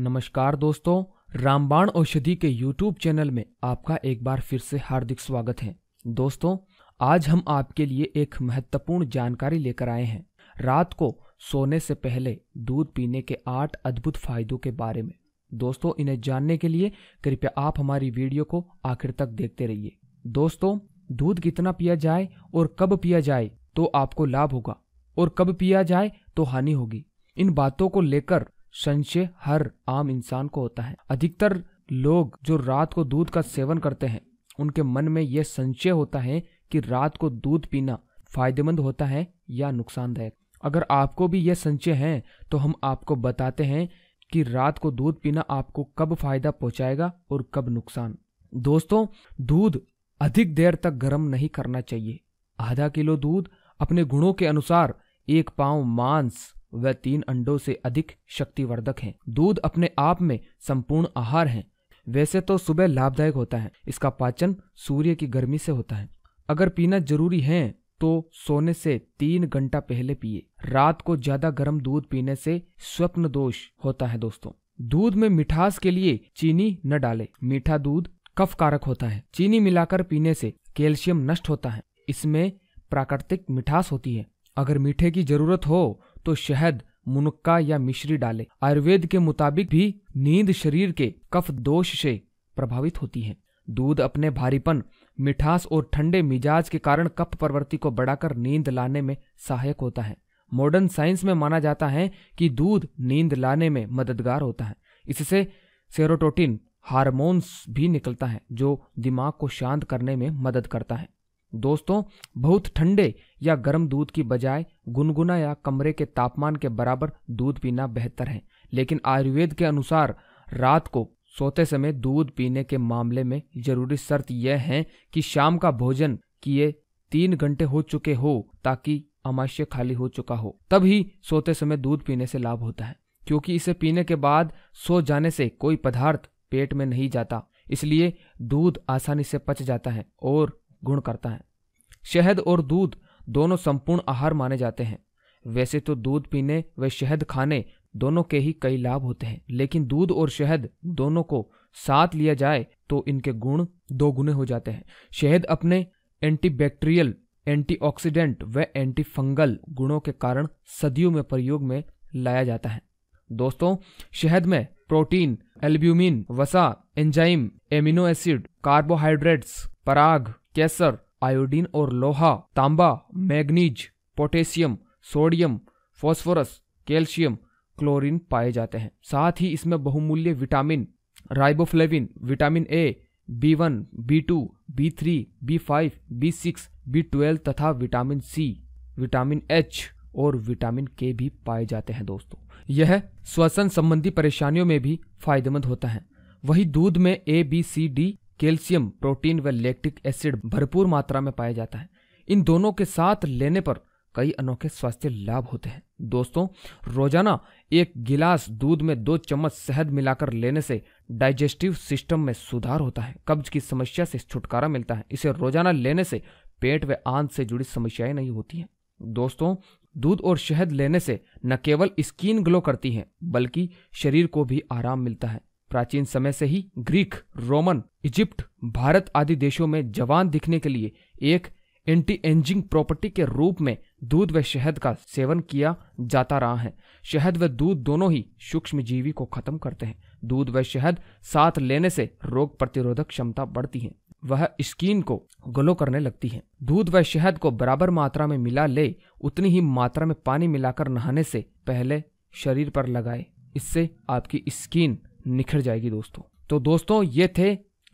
नमस्कार दोस्तों रामबाण औषधि के YouTube चैनल में आपका एक बार फिर से हार्दिक स्वागत है दोस्तों आज हम आपके लिए एक महत्वपूर्ण जानकारी लेकर आए हैं रात को सोने से पहले दूध पीने के आठ अद्भुत फायदों के बारे में दोस्तों इन्हें जानने के लिए कृपया आप हमारी वीडियो को आखिर तक देखते रहिए दोस्तों दूध कितना पिया जाए और कब पिया जाए तो आपको लाभ होगा और कब पिया जाए तो हानि होगी इन बातों को लेकर संशय हर आम इंसान को होता है अधिकतर लोग जो रात को दूध का सेवन करते हैं उनके मन में यह संशय होता है कि रात को दूध पीना फायदेमंद होता है या नुकसानदायक अगर आपको भी यह संशय है तो हम आपको बताते हैं कि रात को दूध पीना आपको कब फायदा पहुंचाएगा और कब नुकसान दोस्तों दूध अधिक देर तक गर्म नहीं करना चाहिए आधा किलो दूध अपने गुणों के अनुसार एक पाव मांस वह तीन अंडों से अधिक शक्तिवर्धक हैं दूध अपने आप में संपूर्ण आहार है वैसे तो सुबह लाभदायक होता है इसका पाचन सूर्य की गर्मी से होता है अगर पीना जरूरी है तो सोने से तीन घंटा पहले पिए रात को ज्यादा गर्म दूध पीने से स्वप्न दोष होता है दोस्तों दूध में मिठास के लिए चीनी न डाले मीठा दूध कफ कारक होता है चीनी मिलाकर पीने से कैल्शियम नष्ट होता है इसमें प्राकृतिक मिठास होती है अगर मीठे की जरूरत हो तो शहद मुनक्का या मिश्री डाले आयुर्वेद के मुताबिक भी नींद शरीर के कफ दोष से प्रभावित होती है दूध अपने भारीपन मिठास और ठंडे मिजाज के कारण कफ प्रवृत्ति को बढ़ाकर नींद लाने में सहायक होता है मॉडर्न साइंस में माना जाता है कि दूध नींद लाने में मददगार होता है इससे सेरोटोटिन हार्मोन्स भी निकलता है जो दिमाग को शांत करने में मदद करता है दोस्तों बहुत ठंडे या गर्म दूध की बजाय गुनगुना या कमरे के तापमान के बराबर दूध पीना बेहतर है लेकिन आयुर्वेद के अनुसार रात को सोते समय दूध पीने के मामले में जरूरी शर्त यह है कि शाम का भोजन किए तीन घंटे हो चुके हो ताकि अमाश्य खाली हो चुका हो तभी सोते समय दूध पीने से लाभ होता है क्योंकि इसे पीने के बाद सो जाने से कोई पदार्थ पेट में नहीं जाता इसलिए दूध आसानी से पच जाता है और गुण करता है शहद और दूध दोनों संपूर्ण आहार माने जाते हैं वैसे तो दूध पीने व शहद खाने दोनों के ही कई लाभ होते हैं लेकिन दूध और शहद दोनों को साथ लिया जाए तो इनके गुण गुने हो जाते हैं शहद अपने एंटीबैक्टीरियल एंटीऑक्सीडेंट व एंटीफंगल गुणों के कारण सदियों में प्रयोग में लाया जाता है दोस्तों शहद में प्रोटीन एल्ब्यूमिन वसा एंजाइम एमिनो एसिड कार्बोहाइड्रेट्स पराग केसर आयोडीन और लोहा तांबा manganese potassium sodium phosphorus calcium chlorine पाए जाते हैं साथ ही इसमें बहुमूल्य vitamin riboflavin vitamin A B one B two B three B five B six B twelve तथा विटामिन सी विटामिन एच और विटामिन के भी पाए जाते हैं दोस्तों यह श्वसन संबंधी परेशानियों में भी फायदेमंद होता है वही दूध में A B C D calcium protein व लैक्टिक एसिड भरपूर मात्रा में पाया जाता है इन दोनों के साथ लेने पर कई अनोखे स्वास्थ्य लाभ होते हैं दोस्तों रोजाना एक गिलास दूध में दो चम्मच शहद मिलाकर लेने से डाइजेस्टिव सिस्टम में सुधार होता है कब्ज की समस्या से छुटकारा मिलता है इसे रोजाना लेने से पेट व आंत से जुड़ी समस्याएं नहीं होती हैं दोस्तों दूध और शहद लेने से न केवल स्किन ग्लो करती है बल्कि शरीर को भी आराम मिलता है प्राचीन समय से ही ग्रीक रोमन इजिप्ट भारत आदि देशों में जवान दिखने के लिए एक एंटी एंजिंग प्रॉपर्टी के रूप में दूध व शहद का सेवन किया जाता रहा है शहद व दूध दोनों ही सूक्ष्म जीवी को खत्म करते हैं दूध व शहद साथ लेने से रोग प्रतिरोधक क्षमता बढ़ती है वह स्किन को गलो करने लगती है दूध व शहद को बराबर मात्रा में मिला ले उतनी ही मात्रा में पानी मिलाकर नहाने से पहले शरीर पर लगाए इससे आपकी स्किन निखर जाएगी दोस्तों तो दोस्तों ये थे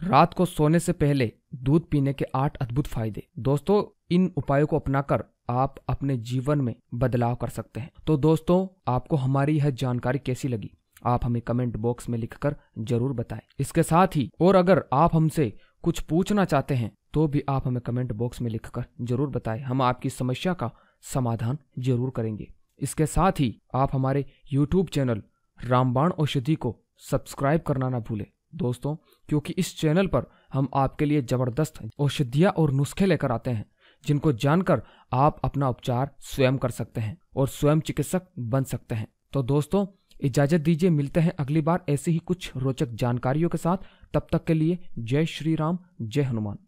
रात को सोने से पहले दूध पीने के आठ अद्भुत फायदे दोस्तों इन उपायों को अपनाकर आप अपने जीवन में बदलाव कर सकते हैं तो दोस्तों आपको हमारी यह जानकारी कैसी लगी आप हमें कमेंट बॉक्स में लिखकर जरूर बताएं इसके साथ ही और अगर आप हमसे कुछ पूछना चाहते हैं तो भी आप हमें कमेंट बॉक्स में लिखकर जरूर बताएं हम आपकी समस्या का समाधान जरूर करेंगे इसके साथ ही आप हमारे यूट्यूब चैनल रामबाण औषधि को सब्सक्राइब करना ना भूलें दोस्तों क्योंकि इस चैनल पर हम आपके लिए ज़बरदस्त औषधियाँ और नुस्खे लेकर आते हैं जिनको जानकर आप अपना उपचार स्वयं कर सकते हैं और स्वयं चिकित्सक बन सकते हैं तो दोस्तों इजाजत दीजिए मिलते हैं अगली बार ऐसी ही कुछ रोचक जानकारियों के साथ तब तक के लिए जय श्री राम जय हनुमान